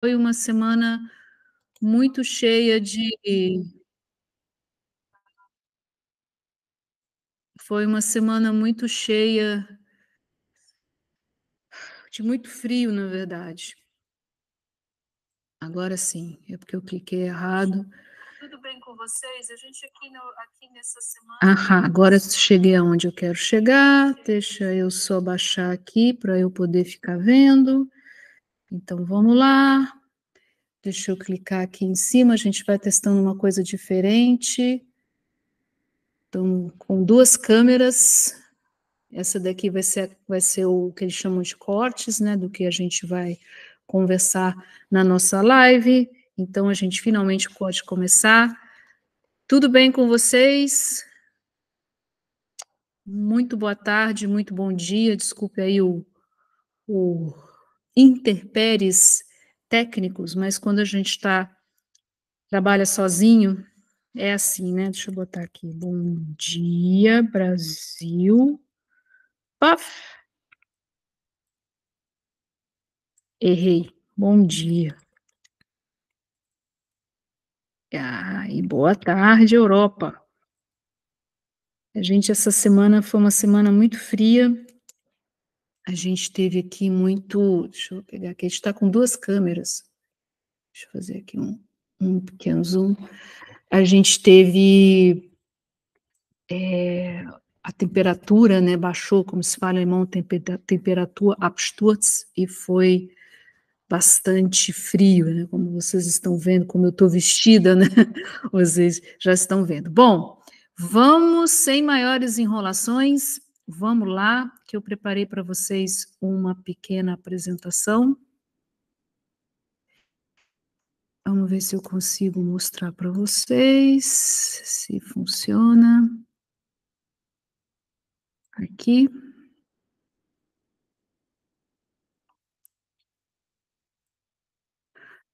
foi uma semana muito cheia de. Foi uma semana muito cheia de muito frio, na verdade. Agora sim, é porque eu cliquei errado. Tudo bem com vocês? A gente aqui, no, aqui nessa semana. Ah, agora cheguei aonde eu quero chegar. Deixa eu só baixar aqui para eu poder ficar vendo. Então vamos lá. Deixa eu clicar aqui em cima, a gente vai testando uma coisa diferente. Então, com duas câmeras, essa daqui vai ser, vai ser o que eles chamam de cortes, né? Do que a gente vai conversar na nossa live. Então, a gente finalmente pode começar. Tudo bem com vocês? Muito boa tarde, muito bom dia. Desculpe aí o, o interpéries técnicos, mas quando a gente está trabalha sozinho, é assim, né? Deixa eu botar aqui. Bom dia, Brasil. Paf. Errei. Bom dia. Ah, e boa tarde, Europa. A gente, essa semana foi uma semana muito fria, a gente teve aqui muito. Deixa eu pegar aqui, a gente está com duas câmeras. Deixa eu fazer aqui um, um pequeno zoom. A gente teve. É, a temperatura né, baixou, como se fala em alemão, temperatura absturz, e foi bastante frio, né? Como vocês estão vendo, como eu estou vestida, né? Vocês já estão vendo. Bom, vamos sem maiores enrolações vamos lá, que eu preparei para vocês uma pequena apresentação. Vamos ver se eu consigo mostrar para vocês, se funciona. Aqui.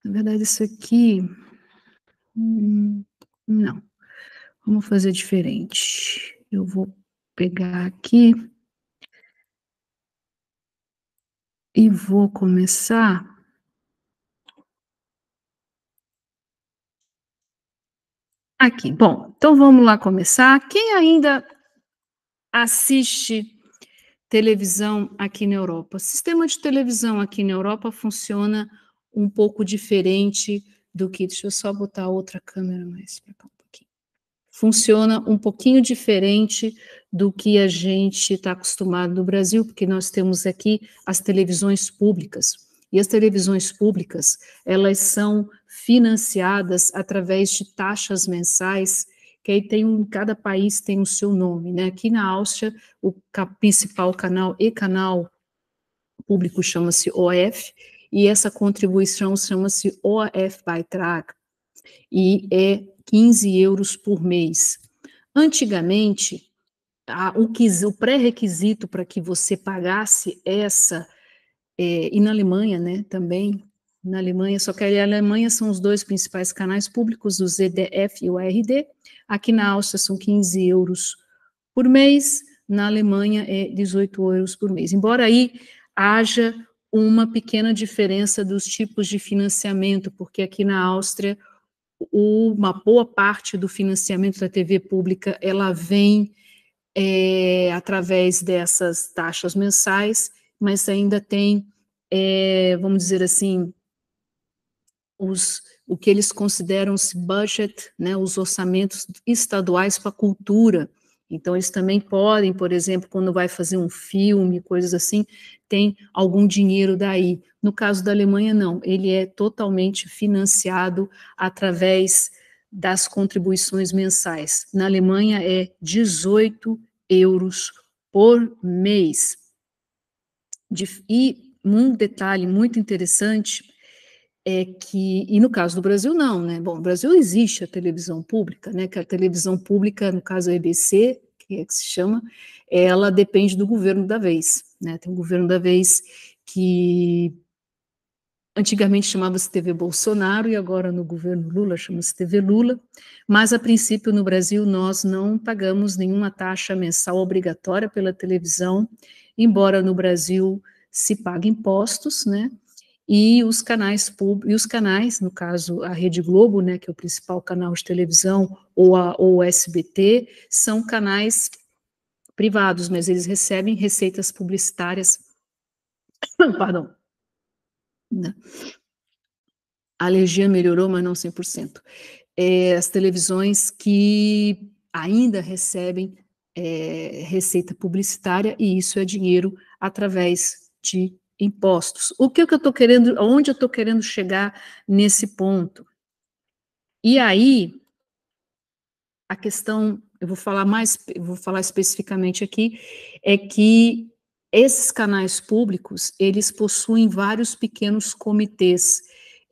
Na verdade, isso aqui. Hum, não. Vamos fazer diferente. Eu vou pegar aqui e vou começar aqui. Bom, então vamos lá começar. Quem ainda assiste televisão aqui na Europa? O sistema de televisão aqui na Europa funciona um pouco diferente do que. Deixa eu só botar outra câmera mais para cá um pouquinho. Funciona um pouquinho diferente do que a gente está acostumado no Brasil, porque nós temos aqui as televisões públicas. E as televisões públicas, elas são financiadas através de taxas mensais, que aí tem um, cada país tem o seu nome, né? Aqui na Áustria, o principal canal e canal público chama-se OF, e essa contribuição chama-se OF Beitrag, e é 15 euros por mês. Antigamente, a, o, o pré-requisito para que você pagasse essa, é, e na Alemanha, né, também, na Alemanha, só que a Alemanha são os dois principais canais públicos, o ZDF e o ARD, aqui na Áustria são 15 euros por mês, na Alemanha é 18 euros por mês. Embora aí haja uma pequena diferença dos tipos de financiamento, porque aqui na Áustria uma boa parte do financiamento da TV pública ela vem é, através dessas taxas mensais, mas ainda tem, é, vamos dizer assim, os, o que eles consideram-se budget, né, os orçamentos estaduais para cultura. Então, eles também podem, por exemplo, quando vai fazer um filme, coisas assim, tem algum dinheiro daí. No caso da Alemanha, não, ele é totalmente financiado através das contribuições mensais. Na Alemanha é 18 euros por mês. De, e um detalhe muito interessante é que, e no caso do Brasil, não, né? Bom, no Brasil existe a televisão pública, né? Que a televisão pública, no caso a EBC, que é que se chama, ela depende do governo da vez, né? Tem um governo da vez que Antigamente chamava-se TV Bolsonaro e agora no governo Lula chama-se TV Lula, mas a princípio no Brasil nós não pagamos nenhuma taxa mensal obrigatória pela televisão, embora no Brasil se pague impostos, né? E os canais e os canais, no caso a Rede Globo, né, que é o principal canal de televisão, ou a ou o SBT, são canais privados, mas eles recebem receitas publicitárias, pardon, né? A alergia melhorou, mas não 100%. É, as televisões que ainda recebem é, receita publicitária, e isso é dinheiro através de impostos. O que, é que eu estou querendo, onde eu estou querendo chegar nesse ponto? E aí, a questão, eu vou falar mais, vou falar especificamente aqui, é que esses canais públicos, eles possuem vários pequenos comitês,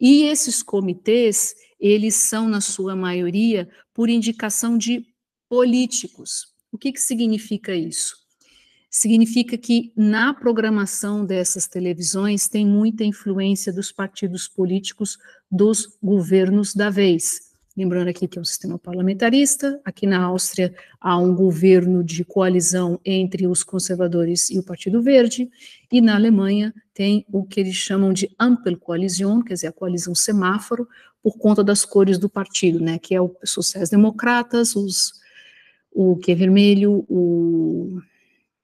e esses comitês, eles são, na sua maioria, por indicação de políticos. O que, que significa isso? Significa que na programação dessas televisões tem muita influência dos partidos políticos dos governos da vez. Lembrando aqui que é um sistema parlamentarista, aqui na Áustria há um governo de coalizão entre os conservadores e o Partido Verde, e na Alemanha tem o que eles chamam de Ampelkoalition, quer dizer, a coalizão semáforo, por conta das cores do partido, né, que é o sociais-democratas, os o que é vermelho, o,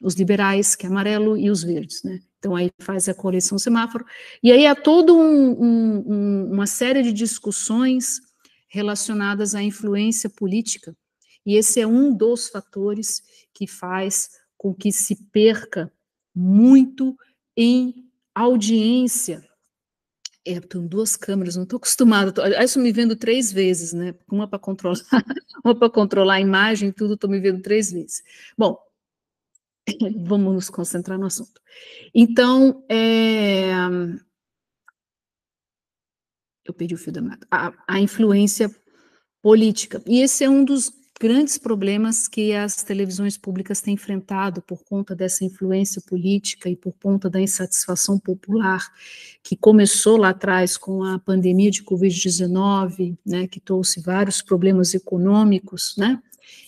os liberais, que é amarelo, e os verdes, né. Então, aí faz a coalição semáforo. E aí há toda um, um, uma série de discussões relacionadas à influência política. E esse é um dos fatores que faz com que se perca muito em audiência. É, tenho duas câmeras, não estou acostumada. aí estou me vendo três vezes, né? Uma para controlar, uma para controlar a imagem, tudo, estou me vendo três vezes. Bom, vamos nos concentrar no assunto. Então, é, eu perdi o fio da meada, a, influência política. E esse é um dos grandes problemas que as televisões públicas têm enfrentado por conta dessa influência política e por conta da insatisfação popular que começou lá atrás com a pandemia de Covid-19, né, que trouxe vários problemas econômicos, né?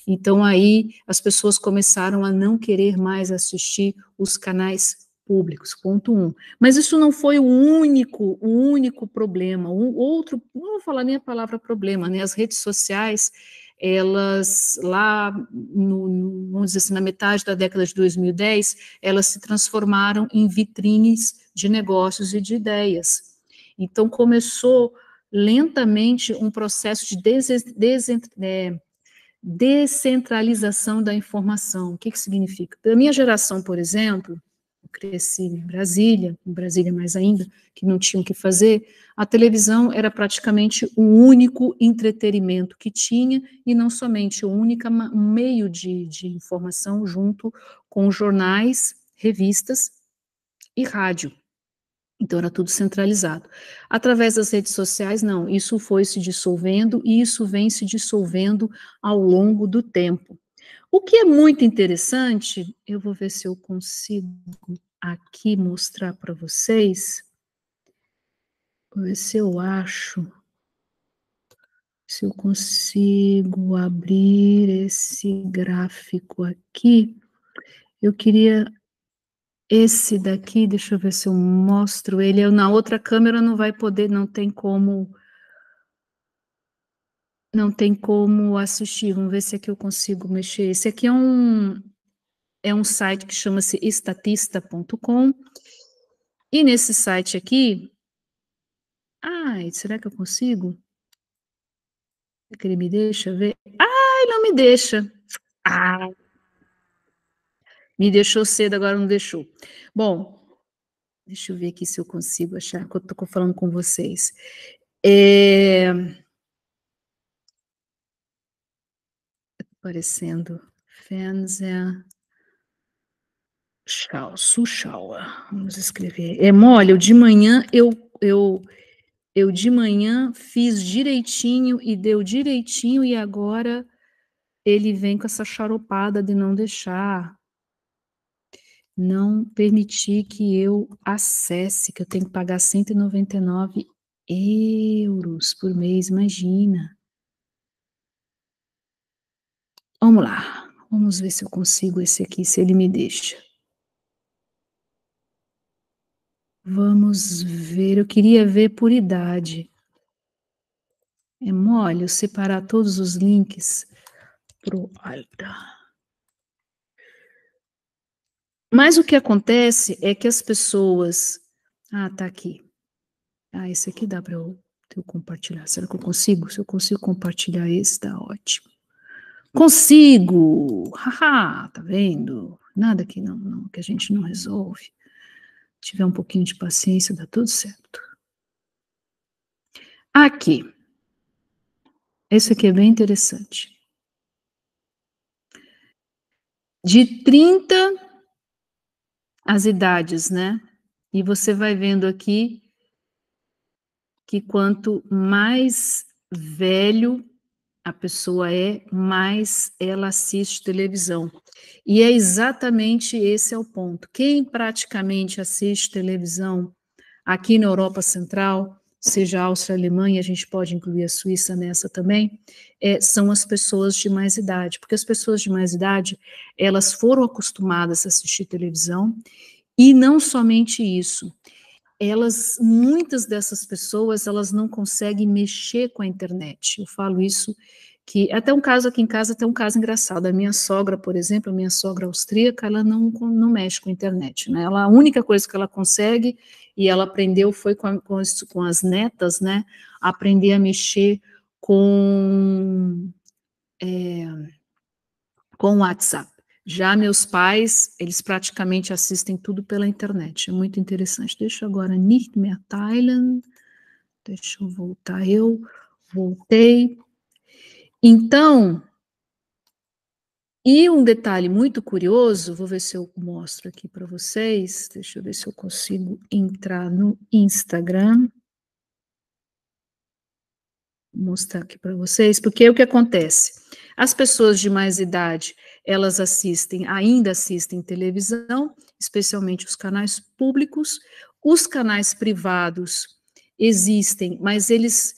Então aí as pessoas começaram a não querer mais assistir os canais públicos, ponto um. Mas isso não foi o único, o único problema. Um outro, não vou falar nem a palavra problema, né? As redes sociais, elas lá, no, vamos dizer assim, na metade da década de 2010, elas se transformaram em vitrines de negócios e de ideias. Então começou lentamente um processo de des, des, é, descentralização da informação. O que, que significa? Da minha geração, por exemplo, cresci em Brasília, em Brasília mais ainda, que não tinham o que fazer, a televisão era praticamente o único entretenimento que tinha e não somente o único meio de, de informação junto com jornais, revistas e rádio. Então era tudo centralizado. Através das redes sociais, não, isso foi se dissolvendo e isso vem se dissolvendo ao longo do tempo. O que é muito interessante, eu vou ver se eu consigo aqui mostrar para vocês. Vou ver se eu acho, se eu consigo abrir esse gráfico aqui. Eu queria esse daqui, deixa eu ver se eu mostro ele. Eu, na outra câmera não vai poder, não tem como não tem como assistir. Vamos ver se aqui é eu consigo mexer. Esse aqui é um, é um site que chama-se estatista.com. E nesse site aqui. Ai, será que eu consigo? Será que ele me deixa ver? Ai, não me deixa. Ah, me deixou cedo, agora não deixou. Bom, deixa eu ver aqui se eu consigo achar que eu estou falando com vocês. É... aparecendo Fernseher. Schau, Suschauer, vamos escrever. É mole, eu de manhã, eu, eu, eu de manhã fiz direitinho e deu direitinho e agora ele vem com essa charopada de não deixar, não permitir que eu acesse, que eu tenho que pagar 199 euros por mês, imagina. Vamos lá, vamos ver se eu consigo esse aqui, se ele me deixa. Vamos ver, eu queria ver por idade. É mole eu separar todos os links pro alta. Mas o que acontece é que as pessoas. Ah, tá aqui. Ah, esse aqui dá para eu, eu compartilhar. Será que eu consigo? Se eu consigo compartilhar esse, tá ótimo. Consigo! Haha, tá vendo? Nada que, não, não, que a gente não resolve. tiver um pouquinho de paciência, dá tudo certo. Aqui. Esse aqui é bem interessante. De 30 as idades, né? E você vai vendo aqui que quanto mais velho a pessoa é, mais ela assiste televisão. E é exatamente esse é o ponto. Quem praticamente assiste televisão aqui na Europa Central, seja a Áustria, a Alemanha, a gente pode incluir a Suíça nessa também, é, são as pessoas de mais idade, porque as pessoas de mais idade, elas foram acostumadas a assistir televisão, e não somente isso, elas, muitas dessas pessoas, elas não conseguem mexer com a internet. Eu falo isso que é até um caso aqui em casa, até um caso engraçado. A minha sogra, por exemplo, a minha sogra austríaca, ela não, não mexe com a internet, né? Ela, a única coisa que ela consegue e ela aprendeu foi com, a, com, as, com, as netas, né? Aprender a mexer com é, com o WhatsApp. Já meus pais, eles praticamente assistem tudo pela internet. É muito interessante. Deixa eu agora nicht mehr teilen. Deixa eu voltar. Eu voltei. Então, e um detalhe muito curioso, vou ver se eu mostro aqui para vocês. Deixa eu ver se eu consigo entrar no Instagram. Vou mostrar aqui para vocês, porque é o que acontece? As pessoas de mais idade, elas assistem, ainda assistem televisão, especialmente os canais públicos. Os canais privados existem, mas eles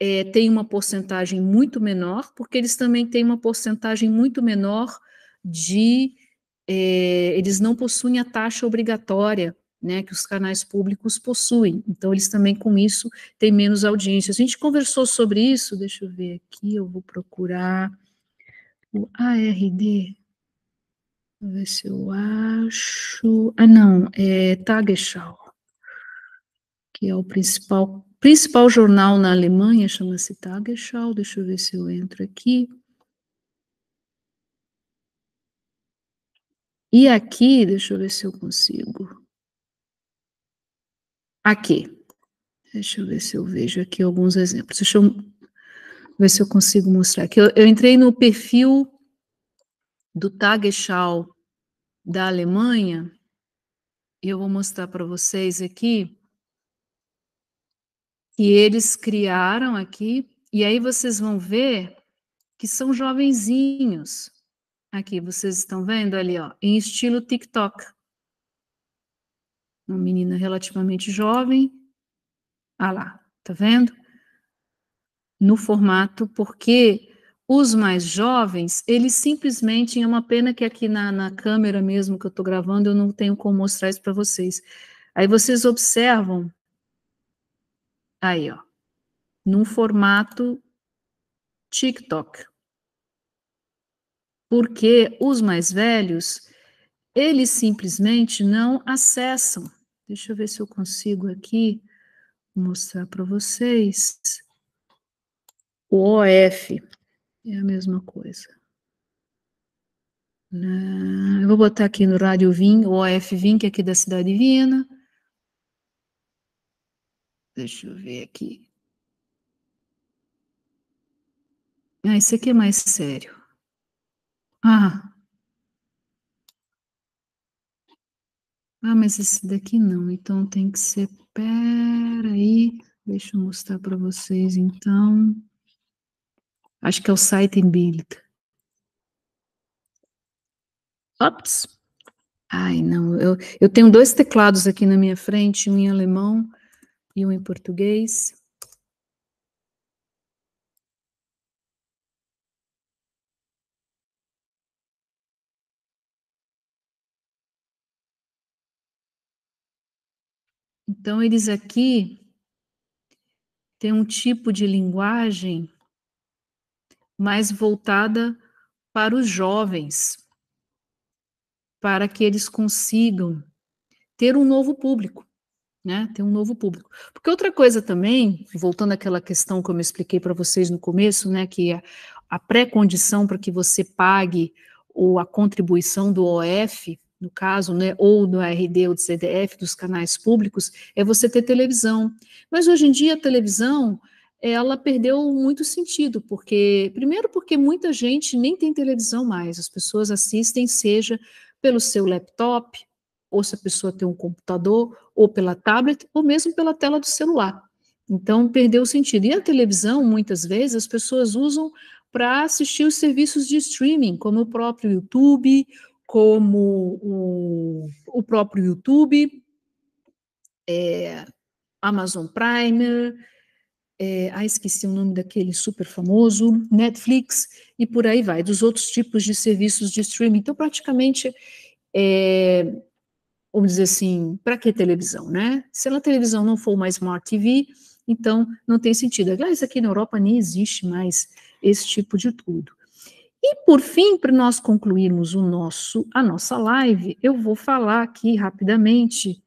é, têm uma porcentagem muito menor, porque eles também têm uma porcentagem muito menor de. É, eles não possuem a taxa obrigatória né, que os canais públicos possuem. Então, eles também, com isso, têm menos audiência. A gente conversou sobre isso, deixa eu ver aqui, eu vou procurar. O ah, ARD. É eu ver se eu acho. Ah, não, é Tagesschau, que é o principal, principal jornal na Alemanha, chama-se Tagesschau. Deixa eu ver se eu entro aqui. E aqui, deixa eu ver se eu consigo. Aqui. Deixa eu ver se eu vejo aqui alguns exemplos. Deixa eu ver se eu consigo mostrar aqui. Eu, eu entrei no perfil do Tagesschau da Alemanha, e eu vou mostrar para vocês aqui, que eles criaram aqui, e aí vocês vão ver que são jovenzinhos. Aqui, vocês estão vendo ali, ó, em estilo TikTok. Uma menina relativamente jovem. Ah lá, tá vendo? no formato, porque os mais jovens, eles simplesmente, é uma pena que aqui na, na câmera mesmo que eu estou gravando, eu não tenho como mostrar isso para vocês. Aí vocês observam, aí ó, num formato TikTok. Porque os mais velhos, eles simplesmente não acessam. Deixa eu ver se eu consigo aqui mostrar para vocês. O OF é a mesma coisa. Eu vou botar aqui no rádio VIN, o OF VIN, que é aqui da Cidade Viena. Deixa eu ver aqui. Ah, esse aqui é mais sério. Ah. Ah, mas esse daqui não. Então tem que ser. Peraí. Deixa eu mostrar para vocês então. Acho que é o site Seitenbild. Ops. Ai, não. Eu, eu tenho dois teclados aqui na minha frente, um em alemão e um em português. Então, eles aqui têm um tipo de linguagem mais voltada para os jovens, para que eles consigam ter um novo público, né? Ter um novo público. Porque outra coisa também, voltando àquela questão que eu me expliquei para vocês no começo, né, que a, a pré-condição para que você pague ou a contribuição do OF, no caso, né, ou do ARD ou do CDF, dos canais públicos, é você ter televisão. Mas hoje em dia a televisão ela perdeu muito sentido, porque primeiro porque muita gente nem tem televisão mais, as pessoas assistem seja pelo seu laptop, ou se a pessoa tem um computador, ou pela tablet, ou mesmo pela tela do celular. Então perdeu o sentido. E a televisão, muitas vezes, as pessoas usam para assistir os serviços de streaming, como o próprio YouTube, como o, o próprio YouTube, é, Amazon Prime, é, ah, esqueci o nome daquele super famoso, Netflix, e por aí vai, dos outros tipos de serviços de streaming. Então, praticamente, é, vamos dizer assim, para que televisão, né? Se a televisão não for uma Smart TV, então não tem sentido. Aliás, aqui na Europa nem existe mais esse tipo de tudo. E por fim, para nós concluirmos o nosso a nossa live, eu vou falar aqui rapidamente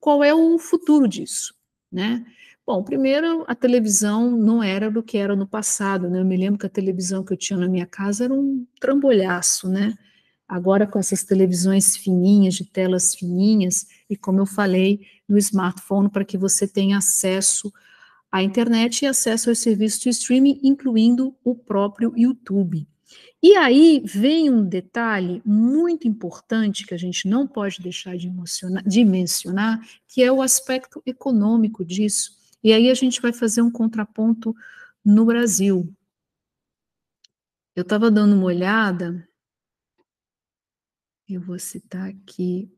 qual é o futuro disso, né? Bom, primeiro, a televisão não era do que era no passado, né? Eu me lembro que a televisão que eu tinha na minha casa era um trambolhaço, né? Agora, com essas televisões fininhas, de telas fininhas, e como eu falei, no smartphone, para que você tenha acesso à internet e acesso aos serviços de streaming, incluindo o próprio YouTube. E aí vem um detalhe muito importante que a gente não pode deixar de, de mencionar, que é o aspecto econômico disso e aí a gente vai fazer um contraponto no Brasil. Eu estava dando uma olhada, eu vou citar aqui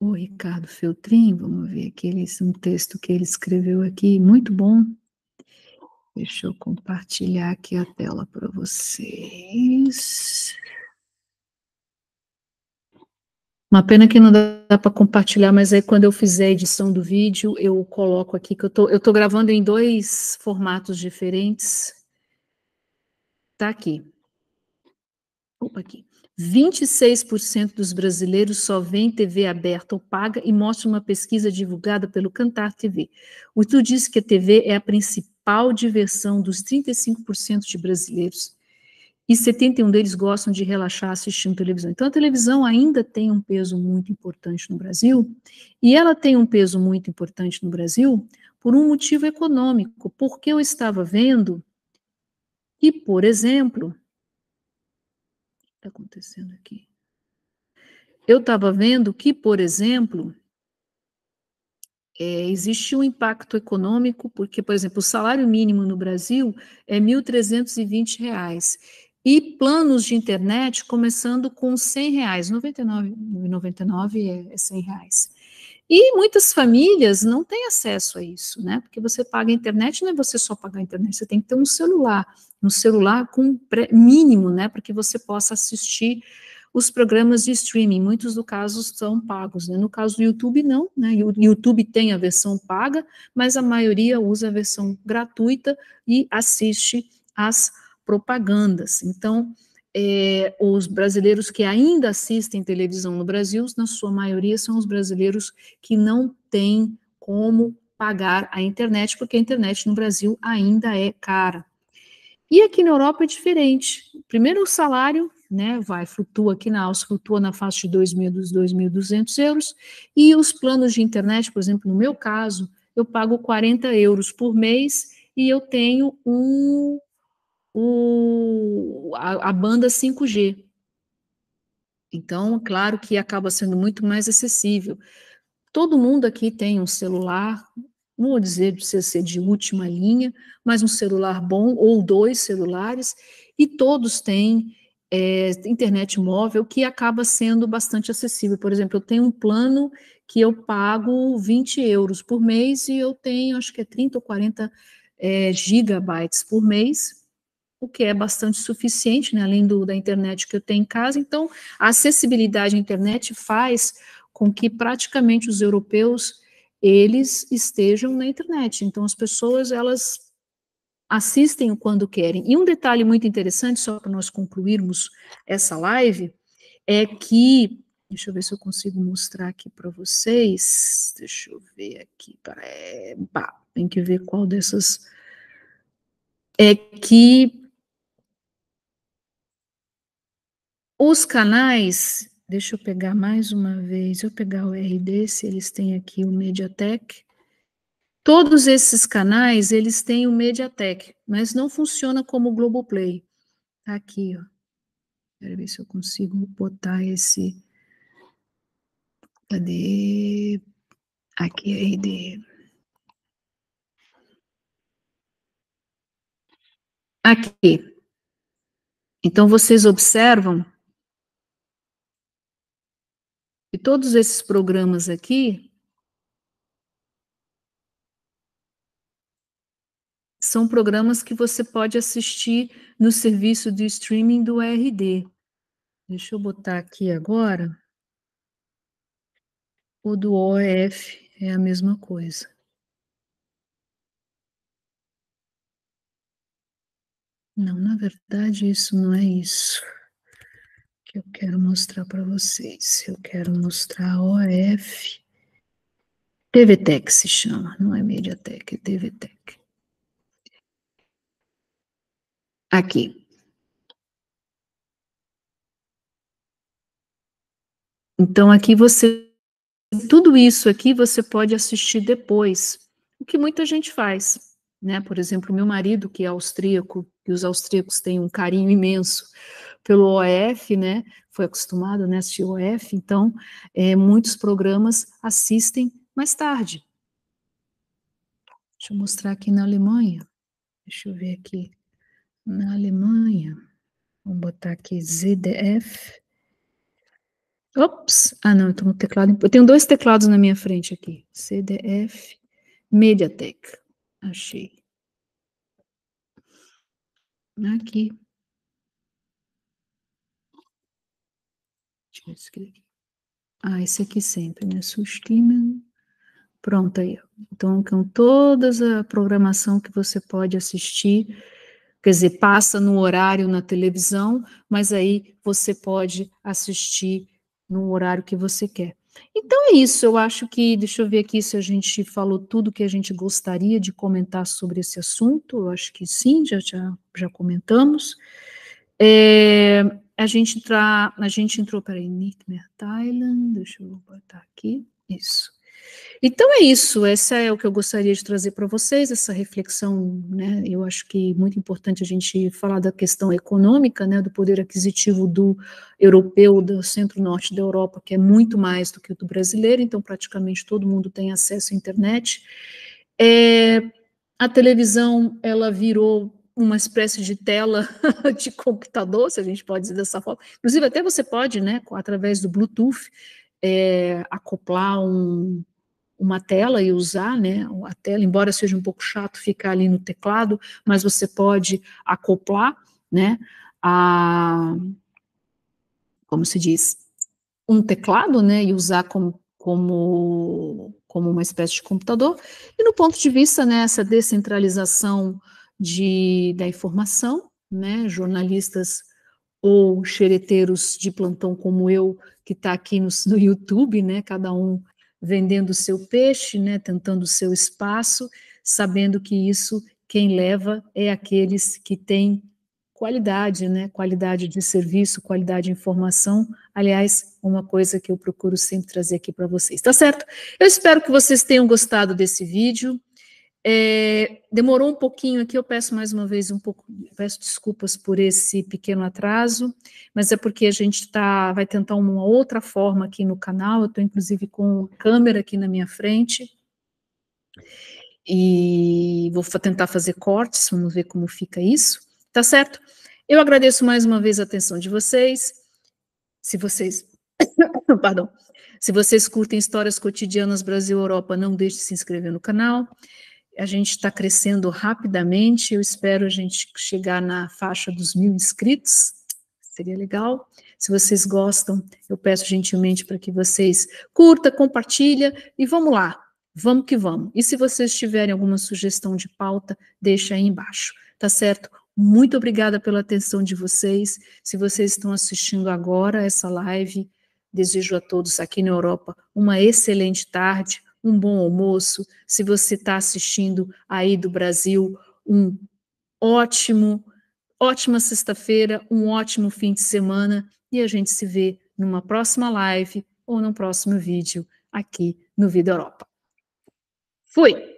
o Ricardo Feltrin, vamos ver aqui, ele, é um texto que ele escreveu aqui, muito bom. Deixa eu compartilhar aqui a tela para vocês. Uma pena que não dá para compartilhar, mas aí quando eu fizer a edição do vídeo, eu coloco aqui que eu tô, eu tô gravando em dois formatos diferentes. Tá aqui. Opa, aqui. 26% dos brasileiros só vêem TV aberta ou paga e mostra uma pesquisa divulgada pelo Cantar TV. O estudo diz que a é TV é a principal diversão dos 35% de brasileiros e 71 deles gostam de relaxar assistindo televisão. Então, a televisão ainda tem um peso muito importante no Brasil, e ela tem um peso muito importante no Brasil por um motivo econômico, porque eu estava vendo que, por exemplo, o que está acontecendo aqui? Eu estava vendo que, por exemplo, é, existe um impacto econômico, porque, por exemplo, o salário mínimo no Brasil é R$ 1.320. E planos de internet começando com 100 reais, 99,99 99 é, é 100 reais. E muitas famílias não têm acesso a isso, né? Porque você paga a internet, não é você só pagar a internet, você tem que ter um celular, um celular com mínimo, né? Para que você possa assistir os programas de streaming, muitos do caso são pagos, né? No caso do YouTube, não, né? O YouTube tem a versão paga, mas a maioria usa a versão gratuita e assiste as propagandas. Então, é, os brasileiros que ainda assistem televisão no Brasil, na sua maioria, são os brasileiros que não têm como pagar a internet, porque a internet no Brasil ainda é cara. E aqui na Europa é diferente. Primeiro, o salário né, vai, flutua aqui na Áustria, flutua na faixa de 2.000, 2.200 euros, e os planos de internet, por exemplo, no meu caso, eu pago 40 euros por mês e eu tenho um o, a, a banda 5G. Então, claro que acaba sendo muito mais acessível. Todo mundo aqui tem um celular, não vou dizer de ser de última linha, mas um celular bom ou dois celulares, e todos têm é, internet móvel que acaba sendo bastante acessível. Por exemplo, eu tenho um plano que eu pago 20 euros por mês e eu tenho, acho que é 30 ou 40 é, gigabytes por mês, o que é bastante suficiente, né, além do, da internet que eu tenho em casa. Então, a acessibilidade à internet faz com que praticamente os europeus eles estejam na internet. Então, as pessoas elas assistem quando querem. E um detalhe muito interessante, só para nós concluirmos essa live, é que Deixa eu ver se eu consigo mostrar aqui para vocês. Deixa eu ver aqui. Pá, tem que ver qual dessas. É que Os canais, deixa eu pegar mais uma vez, eu pegar o RD, se eles têm aqui o Mediatek. Todos esses canais, eles têm o Mediatek, mas não funciona como o Globoplay. Tá aqui, ó. Quero ver se eu consigo botar esse. Cadê? Aqui é RD. Aqui. Então, vocês observam e todos esses programas aqui são programas que você pode assistir no serviço de streaming do RD. Deixa eu botar aqui agora. O do OF é a mesma coisa. Não, na verdade, isso não é isso que eu quero mostrar para vocês. Eu quero mostrar a OF. TVTech se chama, não é Mediatek, é TVTech. Aqui. Então aqui você tudo isso aqui você pode assistir depois, o que muita gente faz, né? Por exemplo, meu marido que é austríaco, e os austríacos têm um carinho imenso pelo OF, né? Foi acostumado né, a assistir OF, então é, muitos programas assistem mais tarde. Deixa eu mostrar aqui na Alemanha. Deixa eu ver aqui. Na Alemanha, vamos botar aqui ZDF. Ops! Ah, não, eu estou no teclado. Eu tenho dois teclados na minha frente aqui. CDF, Mediatek. Achei. Aqui. Ah, esse aqui sempre, né? Sustimen. Pronto aí. Então, com toda a programação que você pode assistir, quer dizer, passa no horário na televisão, mas aí você pode assistir no horário que você quer. Então é isso, eu acho que, deixa eu ver aqui se a gente falou tudo que a gente gostaria de comentar sobre esse assunto, eu acho que sim, já, já, já comentamos. É, a gente, tá, a gente entrou, peraí, Nightmare Thailand, deixa eu botar aqui, isso. Então é isso, essa é o que eu gostaria de trazer para vocês, essa reflexão, né, eu acho que é muito importante a gente falar da questão econômica, né, do poder aquisitivo do europeu, do centro-norte da Europa, que é muito mais do que o do brasileiro, então praticamente todo mundo tem acesso à internet. É, a televisão, ela virou uma espécie de tela de computador, se a gente pode dizer dessa forma. Inclusive, até você pode, né, através do Bluetooth, é, acoplar um, uma tela e usar, né, a tela, embora seja um pouco chato ficar ali no teclado, mas você pode acoplar, né, a, como se diz, um teclado, né, e usar como, como, como uma espécie de computador. E no ponto de vista, né, essa descentralização de, da informação, né? jornalistas ou xereteiros de plantão como eu, que está aqui no, no, YouTube, né? cada um vendendo o seu peixe, né? tentando o seu espaço, sabendo que isso quem leva é aqueles que têm qualidade, né? qualidade de serviço, qualidade de informação. Aliás, uma coisa que eu procuro sempre trazer aqui para vocês. Tá certo? Eu espero que vocês tenham gostado desse vídeo. É, demorou um pouquinho aqui, eu peço mais uma vez um pouco, peço desculpas por esse pequeno atraso, mas é porque a gente tá, vai tentar uma outra forma aqui no canal. Eu estou inclusive com a câmera aqui na minha frente e vou tentar fazer cortes, vamos ver como fica isso, tá certo? Eu agradeço mais uma vez a atenção de vocês. Se vocês, perdão, se vocês curtem histórias cotidianas Brasil Europa, não deixe de se inscrever no canal. A gente está crescendo rapidamente. Eu espero a gente chegar na faixa dos mil inscritos. Seria legal. Se vocês gostam, eu peço gentilmente para que vocês curta, compartilha e vamos lá. Vamos que vamos. E se vocês tiverem alguma sugestão de pauta, deixa aí embaixo, tá certo? Muito obrigada pela atenção de vocês. Se vocês estão assistindo agora essa live, desejo a todos aqui na Europa uma excelente tarde, um bom almoço. Se você está assistindo aí do Brasil, um ótimo, ótima sexta-feira, um ótimo fim de semana e a gente se vê numa próxima live ou num próximo vídeo aqui no Vida Europa. Fui!